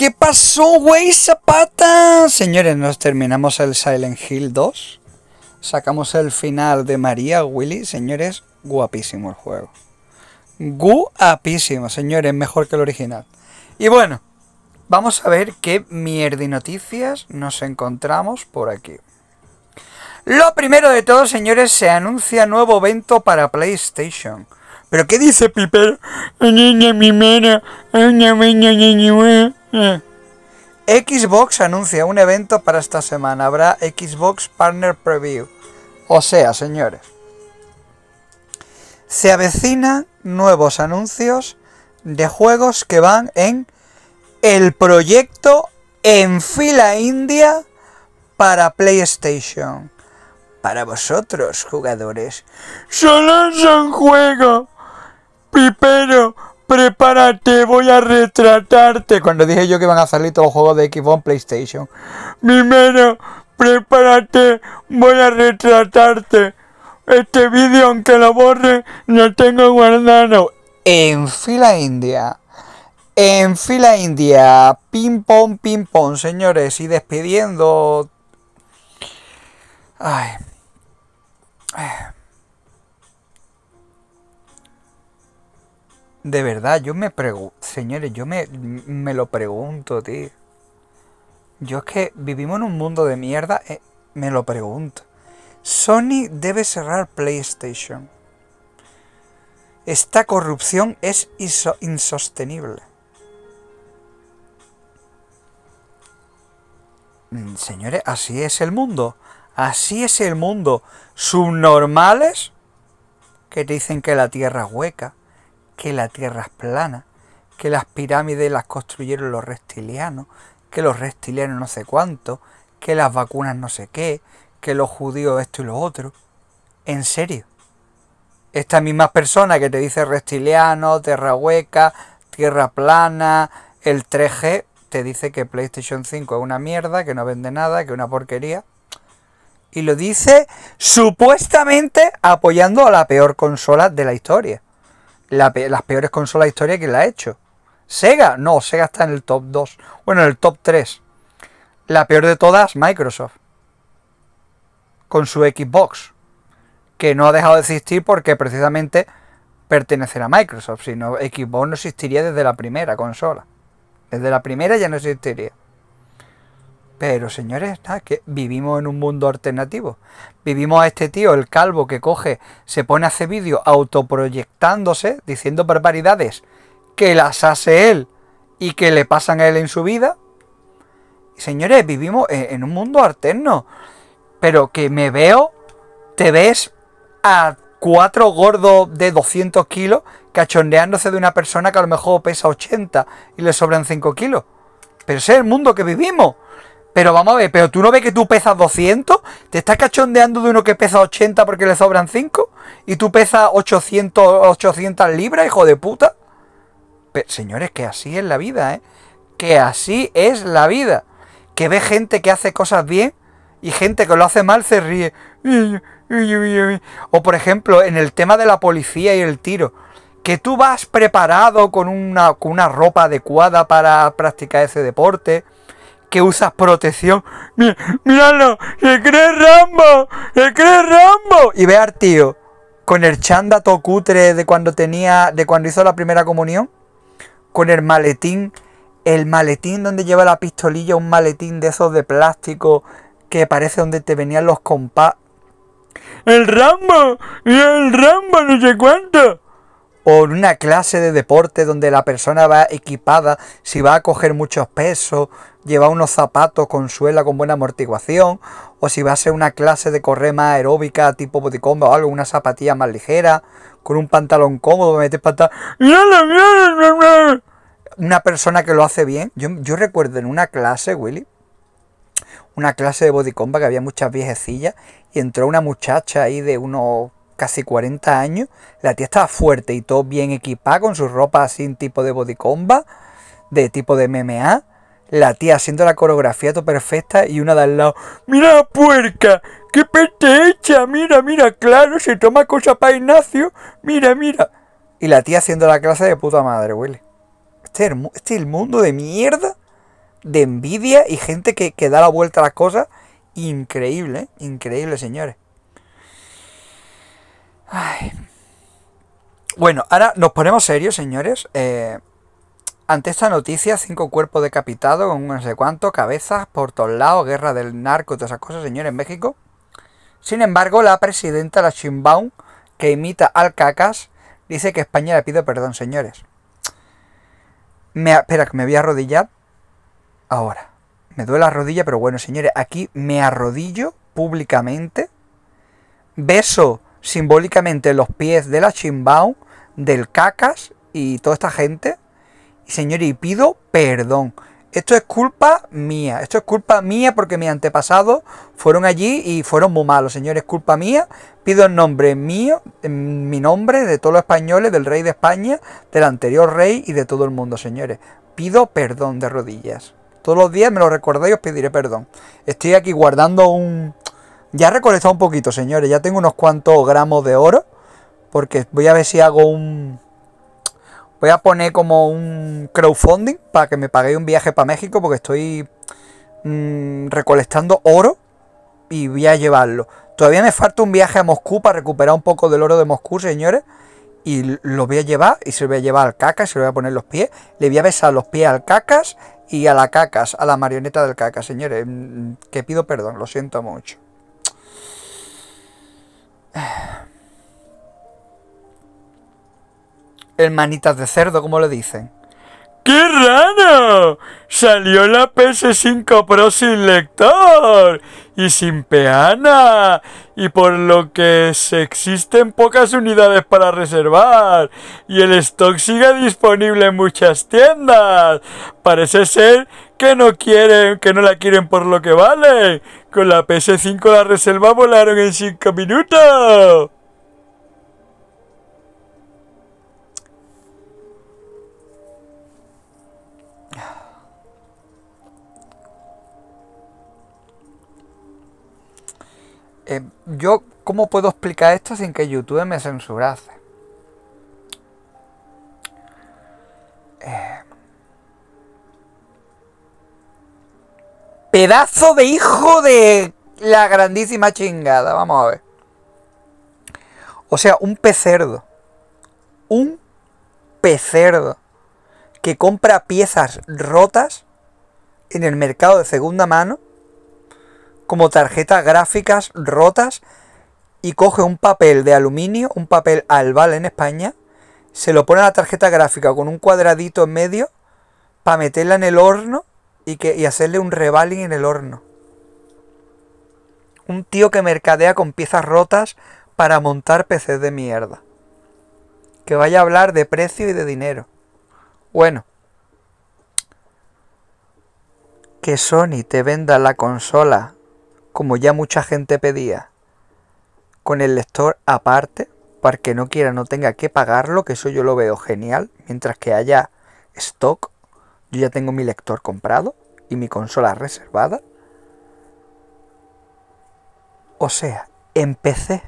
¿Qué pasó, güey, Zapata? Señores, nos terminamos el Silent Hill 2. Sacamos el final de María Willy. Señores, guapísimo el juego. Guapísimo, señores, mejor que el original. Y bueno, vamos a ver qué mierdinoticias noticias nos encontramos por aquí. Lo primero de todo, señores, se anuncia nuevo evento para PlayStation. ¿Pero qué dice Piper? Eh. Xbox anuncia un evento para esta semana. Habrá Xbox Partner Preview. O sea, señores, se avecinan nuevos anuncios de juegos que van en el proyecto en fila india para PlayStation. Para vosotros, jugadores. Solo son juego, pipero prepárate, voy a retratarte. Cuando dije yo que iban a salir todos los juegos de Xbox PlayStation. Mi prepárate, voy a retratarte. Este vídeo, aunque lo borre, no tengo guardado. En fila india. En fila india. Ping pong, ping señores. Y despidiendo. Ay. De verdad, yo me pregunto, señores, yo me, me, lo pregunto, tío. Yo es que vivimos en un mundo de mierda, eh, me lo pregunto. Sony debe cerrar PlayStation. Esta corrupción es insostenible. Mm, señores, así es el mundo. Así es el mundo. Subnormales que dicen que la Tierra es hueca que la Tierra es plana, que las pirámides las construyeron los reptilianos, que los reptilianos no sé cuánto, que las vacunas no sé qué, que los judíos esto y lo otro. En serio. Esta misma persona que te dice reptiliano, tierra hueca, tierra plana, el 3G, te dice que PlayStation 5 es una mierda, que no vende nada, que es una porquería. Y lo dice supuestamente apoyando a la peor consola de la historia las peores consolas de historia que la ha hecho. Sega, no, Sega está en el top 2. Bueno, en el top 3. La peor de todas, Microsoft. Con su Xbox. Que no ha dejado de existir porque precisamente pertenecer a Microsoft. Si no, Xbox no existiría desde la primera consola. Desde la primera ya no existiría. Pero señores, que vivimos en un mundo alternativo. Vivimos a este tío, el calvo que coge, se pone a hacer vídeos autoproyectándose, diciendo barbaridades que las hace él y que le pasan a él en su vida. Señores, vivimos en un mundo alterno. Pero que me veo, te ves a cuatro gordos de 200 kilos cachondeándose de una persona que a lo mejor pesa 80 y le sobran 5 kilos. Pero ese es el mundo que vivimos. Pero vamos a ver, pero tú no ves que tú pesas 200, te estás cachondeando de uno que pesa 80 porque le sobran 5 y tú pesas 800, 800 libras, hijo de puta. Pero, señores, que así es la vida, ¿eh? Que así es la vida. Que ve gente que hace cosas bien y gente que lo hace mal se ríe. O por ejemplo, en el tema de la policía y el tiro que tú vas preparado con una, con una ropa adecuada para practicar ese deporte, que usas protección. ¡Míralo! ¡Se cree Rambo! ¡Se cree Rambo! Y ve al tío con el chanda cutre de cuando tenía. de cuando hizo la primera comunión. Con el maletín. El maletín donde lleva la pistolilla, un maletín de esos de plástico que parece donde te venían los compás. El Rambo, y el Rambo, no sé cuánto o una clase de deporte donde la persona va equipada, si va a coger muchos pesos, lleva unos zapatos con suela con buena amortiguación, o si va a ser una clase de correr más aeróbica tipo bodycomba o algo, una zapatilla más ligera, con un pantalón cómodo, me metes pantalón... Una persona que lo hace bien, yo, yo recuerdo en una clase, Willy, una clase de bodycomba que había muchas viejecillas y entró una muchacha ahí de unos casi 40 años. La tía estaba fuerte y todo bien equipada, con su ropa sin tipo de body de tipo de MMA. La tía haciendo la coreografía todo perfecta y una de al lado, ¡Mira la puerca! ¡Qué peste hecha! ¡Mira, mira! ¡Claro! Se toma cosa para Ignacio. ¡Mira, mira! Y la tía haciendo la clase de puta madre, huele. Este es, este el, mundo de mierda, de envidia y gente que, que da la vuelta a las cosas. Increíble, ¿eh? increíble, señores. Bueno, ahora nos ponemos serios, señores. Eh, ante esta noticia, cinco cuerpos decapitados con no sé cuánto, cabezas por todos lados, guerra del narco y todas esas cosas, señores, en México. Sin embargo, la presidenta, la Chimbaum, que imita al Cacas, dice que España le pide perdón, señores. Me, espera, que me voy a arrodillar. Ahora. Me duele la rodilla, pero bueno, señores, aquí me arrodillo públicamente. Beso simbólicamente los pies de la Chimbao, del Cacas y toda esta gente. Señores, y pido perdón. Esto es culpa mía. Esto es culpa mía porque mis antepasados fueron allí y fueron muy malos. Señores, culpa mía. Pido el nombre mío, en mi nombre, de todos los españoles, del rey de España, del anterior rey y de todo el mundo, señores. Pido perdón de rodillas. Todos los días me lo recordáis y os pediré perdón. Estoy aquí guardando un, ya he recolectado un poquito, señores. Ya tengo unos cuantos gramos de oro. Porque voy a ver si hago un... Voy a poner como un crowdfunding para que me paguéis un viaje para México porque estoy mm, recolectando oro y voy a llevarlo. Todavía me falta un viaje a Moscú para recuperar un poco del oro de Moscú, señores. Y lo voy a llevar y se lo voy a llevar al Y se lo voy a poner los pies. Le voy a besar los pies al cacas y a la cacas, a la marioneta del caca, señores. Mm, que pido perdón, lo siento mucho. Hermanitas de cerdo, como le dicen. ¡Qué raro! Salió la PS5 Pro sin lector y sin peana, y por lo que se existen pocas unidades para reservar, y el stock sigue disponible en muchas tiendas. Parece ser que no quieren, que no la quieren por lo que vale. Con la PS5 la reserva volaron en 5 minutos. Eh, yo, ¿cómo puedo explicar esto sin que YouTube me censurase? Eh, pedazo de hijo de la grandísima chingada, vamos a ver. O sea, un pecerdo. Un pecerdo que compra piezas rotas en el mercado de segunda mano como tarjetas gráficas rotas y coge un papel de aluminio, un papel albal en España, se lo pone a la tarjeta gráfica con un cuadradito en medio para meterla en el horno y, que, hacerle un revaling en el horno. Un tío que mercadea con piezas rotas para montar PCs de mierda. Que vaya a hablar de precio y de dinero. Bueno. Que Sony te venda la consola como ya mucha gente pedía, con el lector aparte, para que no quiera, no tenga que pagarlo, que eso yo lo veo genial, mientras que haya stock, yo ya tengo mi lector comprado y mi consola reservada. O sea, empecé.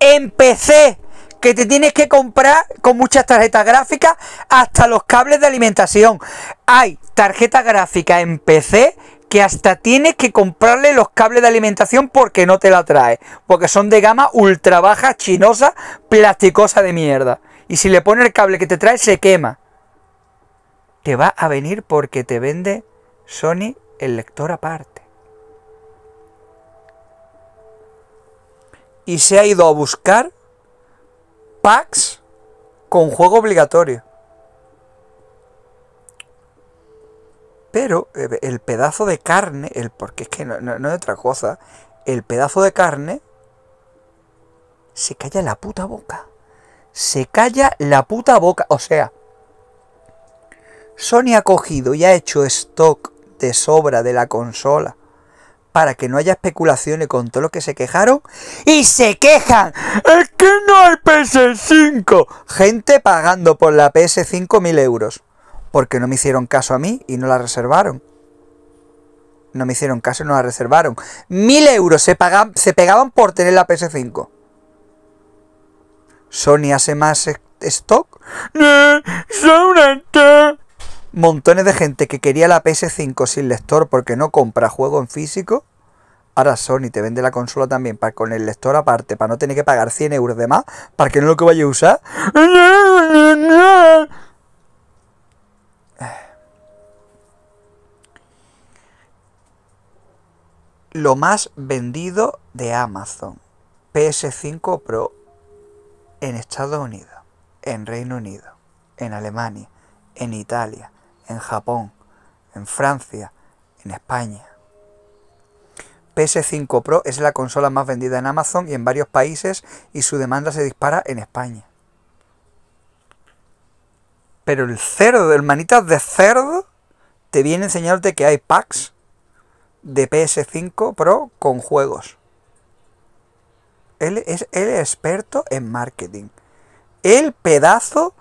Empecé que te tienes que comprar con muchas tarjetas gráficas hasta los cables de alimentación. Hay tarjeta gráfica en PC que hasta tienes que comprarle los cables de alimentación porque no te la trae. Porque son de gama ultra baja, chinosa, plasticosa de mierda. Y si le pones el cable que te trae, se quema. Te va a venir porque te vende Sony el lector aparte. Y se ha ido a buscar packs con juego obligatorio. Pero eh, el pedazo de carne, el porque es que no, no, no es otra cosa, el pedazo de carne se calla la puta boca. Se calla la puta boca. O sea, Sony ha cogido y ha hecho stock de sobra de la consola para que no haya especulaciones con todo lo que se quejaron y se quejan. Es que no hay PS5. Gente pagando por la PS5 mil euros porque no me hicieron caso a mí y no la reservaron. No me hicieron caso y no la reservaron. Mil euros se, pegaban por tener la PS5. Sony hace más stock. Montones de gente que quería la PS5 sin lector porque no compra juego en físico. Ahora Sony te vende la consola también para, con el lector aparte, para no tener que pagar 100 euros de más, para que no lo que vaya a usar. Lo más vendido de Amazon. PS5 Pro en Estados Unidos, en Reino Unido, en Alemania, en Italia, en Japón, en Francia, en España. PS5 Pro es la consola más vendida en Amazon y en varios países y su demanda se dispara en España. Pero el cerdo, el manitas de cerdo, te viene a enseñarte que hay packs de PS5 Pro con juegos. Él es el experto en marketing. El pedazo,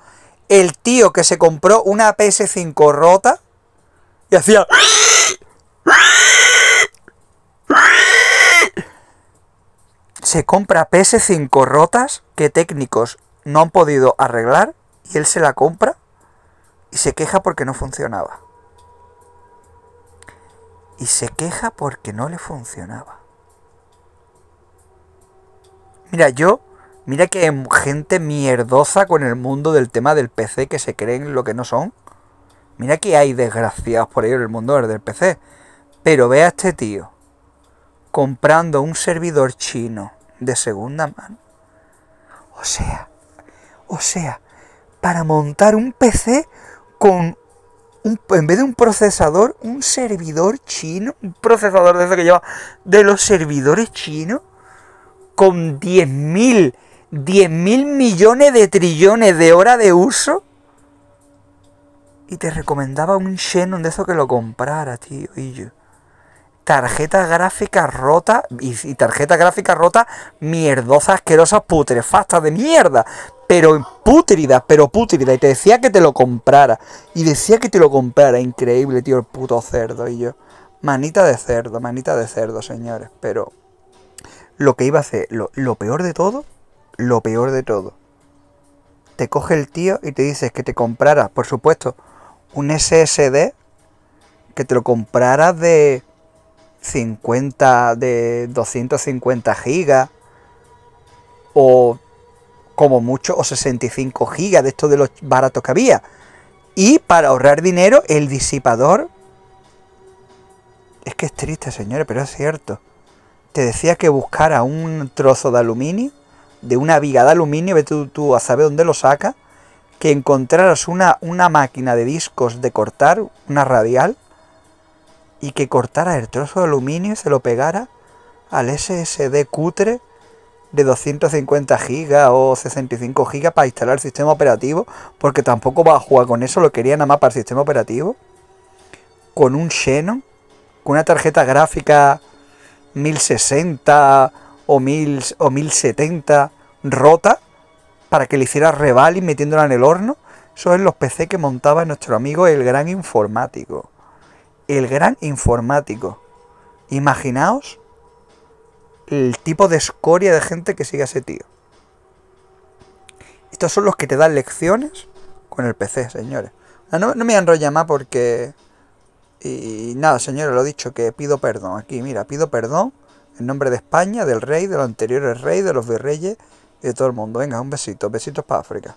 el tío que se compró una PS5 rota y hacía... Se compra PS5 rotas que técnicos no han podido arreglar y él se la compra y se queja porque no funcionaba y se queja porque no le funcionaba. Mira, yo, mira que gente mierdosa con el mundo del tema del PC que se creen lo que no son. Mira que hay desgraciados por ahí en el mundo del PC. Pero ve a este tío comprando un servidor chino de segunda mano. O sea, o sea, para montar un PC con un, en vez de un procesador, un servidor chino, un procesador de eso que lleva de los servidores chinos, con 10.000, 10.000 millones de trillones de horas de uso. Y te recomendaba un Xenon de eso que lo comprara, tío. Y yo. Tarjeta gráfica rota y, tarjeta gráfica rota Mierdosa, asquerosa, putrefactas de mierda pero putrida, pero putrida Y te decía que te lo comprara. Y decía que te lo comprara. Increíble, tío, el puto cerdo. Y yo, manita de cerdo, manita de cerdo, señores. Pero lo que iba a hacer, lo, peor de todo, lo peor de todo. Te coge el tío y te dices que te comprara, por supuesto, un SSD. Que te lo comprara de 50, de 250 gigas. O como mucho, o 65 gigas de estos de los baratos que había. Y para ahorrar dinero, el disipador... Es que es triste, señores, pero es cierto. Te decía que buscara un trozo de aluminio, de una viga de aluminio, vete tú, tú a saber dónde lo saca, que encontraras una, una máquina de discos de cortar, una radial, y que cortara el trozo de aluminio y se lo pegara al SSD cutre de 250 gigas o 65 gigas para instalar el sistema operativo, porque tampoco va a jugar con eso, lo quería nada más para el sistema operativo, con un Xenon, con una tarjeta gráfica 1060 o, o 1070 rota, para que le hiciera reval y metiéndola en el horno. Eso es los PC que montaba nuestro amigo el gran informático. El gran informático. Imaginaos el tipo de escoria de gente que sigue a ese tío. Estos son los que te dan lecciones con el PC, señores. No, no me enrolla más porque... Y nada, señores, lo he dicho, que pido perdón. Aquí, mira, pido perdón en nombre de España, del rey, de los anteriores reyes, de los virreyes y de todo el mundo. Venga, un besito, besitos para África.